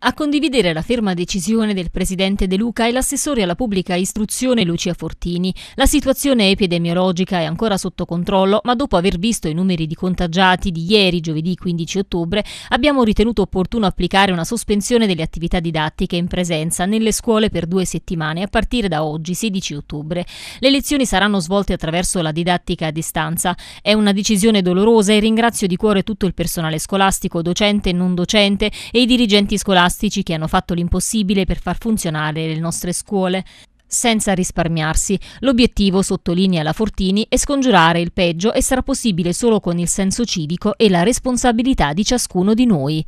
A condividere la ferma decisione del presidente De Luca è l'assessore alla pubblica istruzione Lucia Fortini. La situazione epidemiologica è ancora sotto controllo, ma dopo aver visto i numeri di contagiati di ieri, giovedì 15 ottobre, abbiamo ritenuto opportuno applicare una sospensione delle attività didattiche in presenza nelle scuole per due settimane a partire da oggi, 16 ottobre. Le lezioni saranno svolte attraverso la didattica a distanza. È una decisione dolorosa e ringrazio di cuore tutto il personale scolastico, docente e non docente e i dirigenti scolastici scolastici che hanno fatto l'impossibile per far funzionare le nostre scuole senza risparmiarsi. L'obiettivo, sottolinea la Fortini, è scongiurare il peggio e sarà possibile solo con il senso civico e la responsabilità di ciascuno di noi.